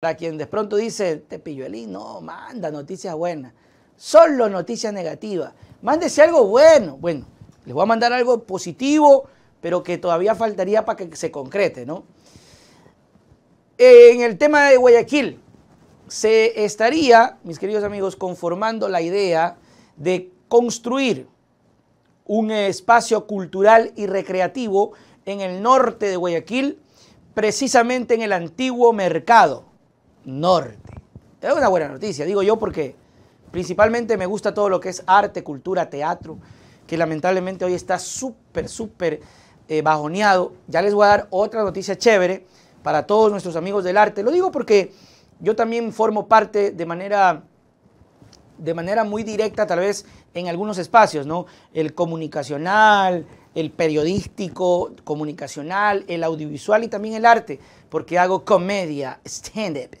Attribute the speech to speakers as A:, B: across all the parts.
A: Para quien de pronto dice, te pilluelín, no, manda noticias buenas. Solo noticias negativas. Mándese algo bueno. Bueno, les voy a mandar algo positivo, pero que todavía faltaría para que se concrete, ¿no? En el tema de Guayaquil, se estaría, mis queridos amigos, conformando la idea de construir un espacio cultural y recreativo en el norte de Guayaquil, precisamente en el antiguo mercado norte. Es una buena noticia, digo yo, porque principalmente me gusta todo lo que es arte, cultura, teatro, que lamentablemente hoy está súper, súper eh, bajoneado. Ya les voy a dar otra noticia chévere para todos nuestros amigos del arte. Lo digo porque yo también formo parte de manera de manera muy directa tal vez en algunos espacios, ¿no? El comunicacional, el periodístico, comunicacional, el audiovisual y también el arte, porque hago comedia, stand-up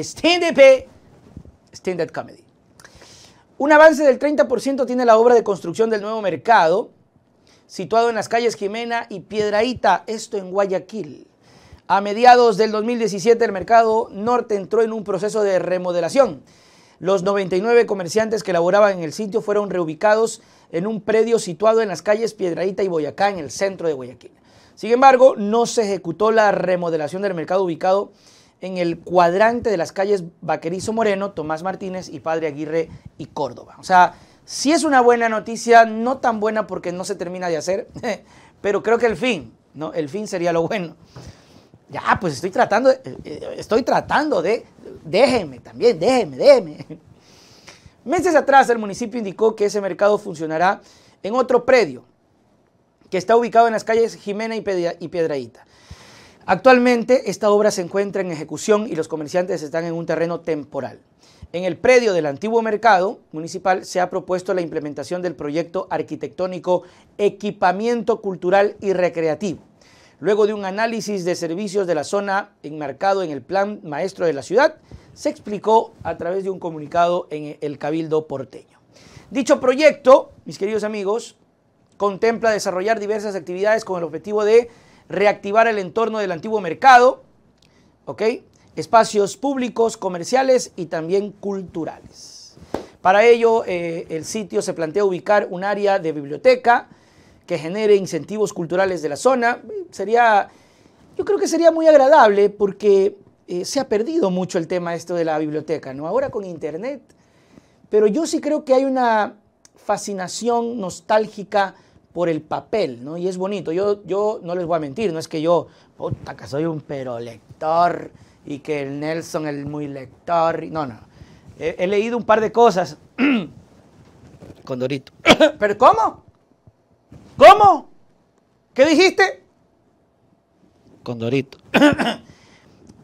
A: stand-up, comedy. Un avance del 30% tiene la obra de construcción del nuevo mercado, situado en las calles Jimena y Piedraíta, esto en Guayaquil. A mediados del 2017 el mercado norte entró en un proceso de remodelación. Los 99 comerciantes que laboraban en el sitio fueron reubicados en un predio situado en las calles Piedraíta y Boyacá, en el centro de Guayaquil. Sin embargo, no se ejecutó la remodelación del mercado ubicado en el cuadrante de las calles Vaquerizo Moreno, Tomás Martínez y Padre Aguirre y Córdoba. O sea, sí es una buena noticia, no tan buena porque no se termina de hacer, pero creo que el fin, ¿no? El fin sería lo bueno. Ya, pues estoy tratando, eh, eh, estoy tratando de, déjenme también, déjenme, déjenme. Meses atrás el municipio indicó que ese mercado funcionará en otro predio que está ubicado en las calles Jimena y, y Piedraíta. Actualmente esta obra se encuentra en ejecución y los comerciantes están en un terreno temporal. En el predio del antiguo mercado municipal se ha propuesto la implementación del proyecto arquitectónico Equipamiento Cultural y Recreativo. Luego de un análisis de servicios de la zona enmarcado en el plan maestro de la ciudad, se explicó a través de un comunicado en el Cabildo porteño. Dicho proyecto, mis queridos amigos, contempla desarrollar diversas actividades con el objetivo de reactivar el entorno del antiguo mercado, ¿ok? espacios públicos, comerciales y también culturales. Para ello, eh, el sitio se plantea ubicar un área de biblioteca que genere incentivos culturales de la zona. Sería, yo creo que sería muy agradable porque eh, se ha perdido mucho el tema esto de la biblioteca, ¿no? Ahora con internet, pero yo sí creo que hay una fascinación nostálgica por el papel, ¿no? Y es bonito. Yo, yo no les voy a mentir, no es que yo, puta, que soy un pero lector y que el Nelson es muy lector. No, no. He, leído un par de cosas. Condorito. ¿Pero cómo? ¿Cómo? ¿Qué dijiste? Condorito. Dorito.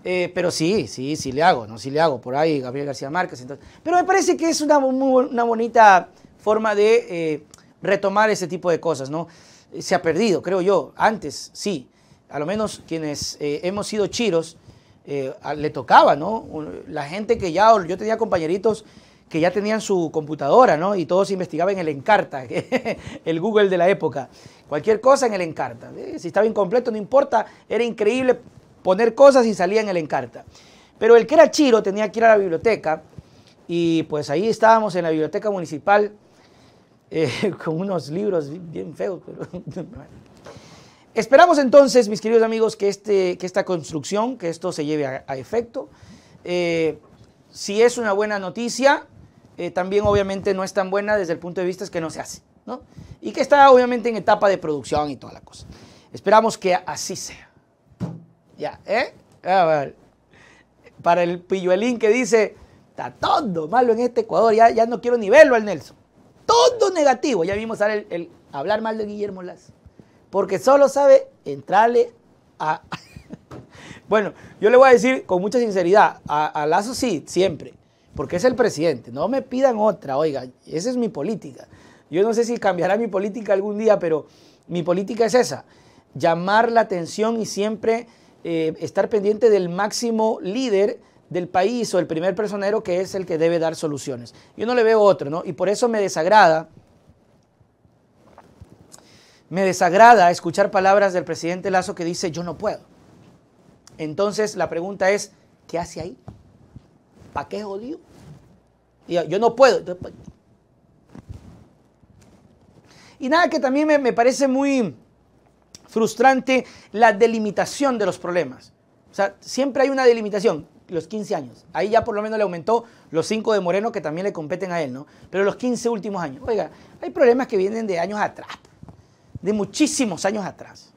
A: Eh, pero sí, sí, sí le hago, ¿no? Sí le hago. Por ahí Gabriel García Márquez. Entonces. Pero me parece que es una, una bonita forma de... Eh, retomar ese tipo de cosas, ¿no? Se ha perdido, creo yo. Antes, sí, a lo menos quienes eh, hemos sido chiros, eh, le tocaba, ¿no? La gente que ya, yo tenía compañeritos que ya tenían su computadora, ¿no? Y todos investigaban en el Encarta, el Google de la época. Cualquier cosa en el Encarta. ¿eh? Si estaba incompleto, no importa, era increíble poner cosas y salía en el Encarta. Pero el que era chiro tenía que ir a la biblioteca y pues ahí estábamos en la biblioteca municipal eh, con unos libros bien feos. Esperamos entonces, mis queridos amigos, que, este, que esta construcción, que esto se lleve a, efecto. Eh, si es una buena noticia, eh, también obviamente no es tan buena desde el punto de vista es que no se hace, ¿no? Y que está obviamente en etapa de producción y toda la cosa. Esperamos que así sea. Ya, ¿eh? A ah, ver. Para el pilluelín que dice, está todo malo en este Ecuador, ya, ya no quiero ni verlo al Nelson todo negativo. Ya vimos hablar mal de Guillermo Lazo. Porque solo sabe entrarle a... bueno, yo le voy a decir con mucha sinceridad, a, Lazo sí, siempre, porque es el presidente. No me pidan otra, oiga, esa es mi política. Yo no sé si cambiará mi política algún día, pero mi política es esa, llamar la atención y siempre eh, estar pendiente del máximo líder del país o el primer personero que es el que debe dar soluciones. Yo no le veo otro, ¿no? Y por eso me desagrada, me desagrada escuchar palabras del presidente Lazo que dice yo no puedo. Entonces la pregunta es, ¿qué hace ahí? ¿Para qué jodido? Y yo, no puedo. Pues, y nada que también me, me parece muy frustrante la delimitación de los problemas. O sea, siempre hay una delimitación los 15 años. Ahí ya por lo menos le aumentó los 5 de Moreno que también le competen a él, ¿no? Pero los 15 últimos años. Oiga, hay problemas que vienen de años atrás, de muchísimos años atrás.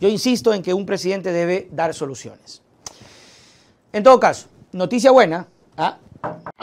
A: Yo insisto en que un presidente debe dar soluciones. En todo caso, noticia buena, ¿ah?